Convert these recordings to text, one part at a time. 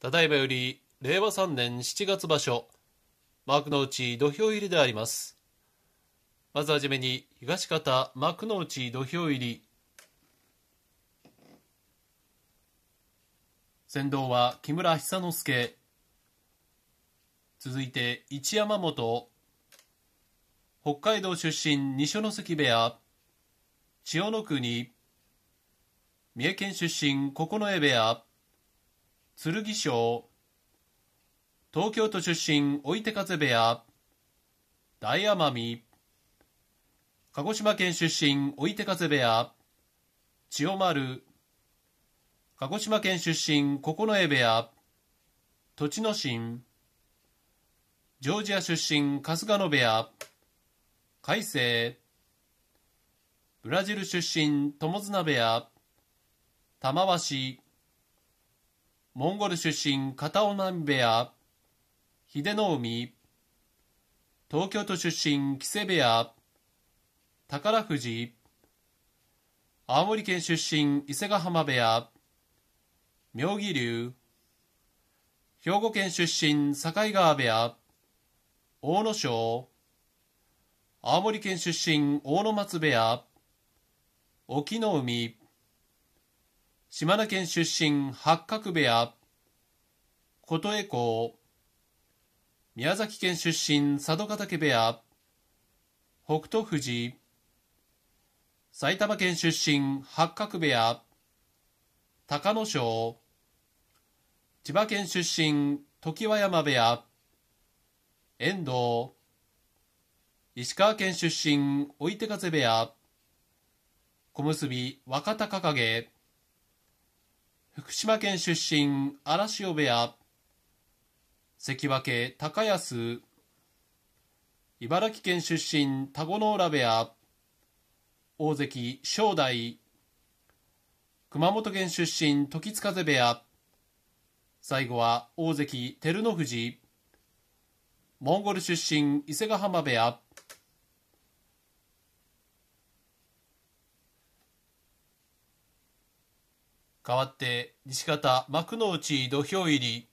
ただいまより令和3年7月場所幕内土俵入りでありますまずはじめに東方幕内土俵入り先導は木村久之助続いて一山本北海道出身二所ノ関部屋千代の国三重県出身九重部屋剣翔東京都出身追手風部屋大奄美鹿児島県出身追手風部屋千代丸鹿児島県出身九重部屋栃ノ心ジョージア出身春日野部屋海星ブラジル出身友綱部屋玉鷲モンゴル出身片尾波部屋、秀の海、東京都出身木瀬部屋、宝富士、青森県出身伊勢ヶ浜部屋、妙義龍、兵庫県出身境川部屋、大野省、青森県出身大野松部屋、沖の海、島根県出身八角部屋琴恵光宮崎県出身佐渡ヶ嶽部屋北勝富士埼玉県出身八角部屋隆の勝千葉県出身常盤山部屋遠藤石川県出身追手風部屋小結若隆景福島県出身、荒汐部屋。関脇、高安。茨城県出身、田子ノ浦部屋。大関、正代。熊本県出身、時津風部屋。最後は、大関、照ノ富士。モンゴル出身、伊勢ヶ浜部屋。変わって西方幕内土俵入り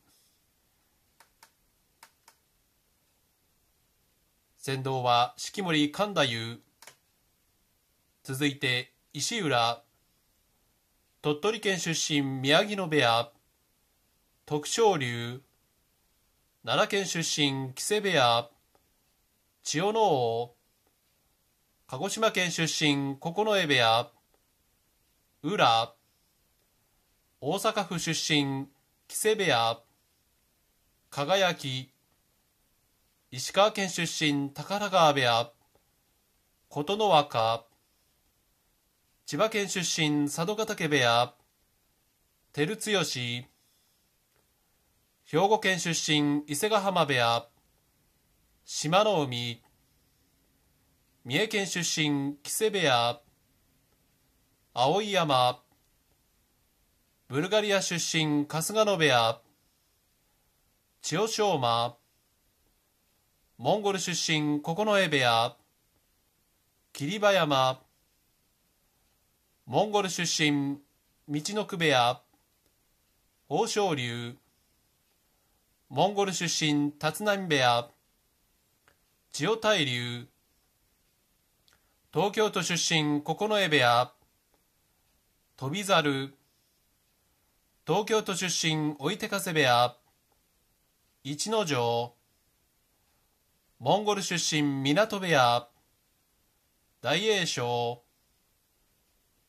先導は式守勘太夫続いて石浦鳥取県出身宮城野部屋徳勝龍奈良県出身木瀬部屋千代ノ王鹿児島県出身九重部屋浦大阪府出身木瀬部屋輝石川県出身宝川部屋琴ノ若千葉県出身佐渡ヶ嶽部屋照強兵庫県出身伊勢ヶ浜部屋志摩ノ海三重県出身木瀬部屋碧山ブルガリア出身春日野部屋千代翔馬モンゴル出身九重部屋霧馬山モンゴル出身道の久部屋豊昇龍モンゴル出身立浪部屋千代大龍東京都出身九重部屋翔猿東京都出身追手風部屋逸ノ城モンゴル出身港部屋大栄翔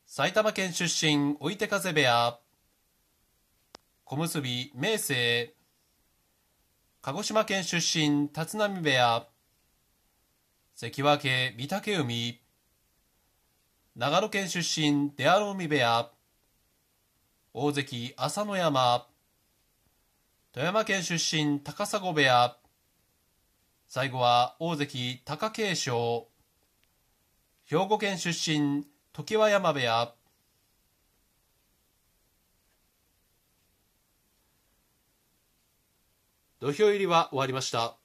埼玉県出身追手風部屋小結明生鹿児島県出身立浪部屋関脇御嶽海長野県出身出羽海部屋大関朝乃山富山県出身高砂部屋最後は大関貴景勝兵庫県出身常盤山部屋土俵入りは終わりました。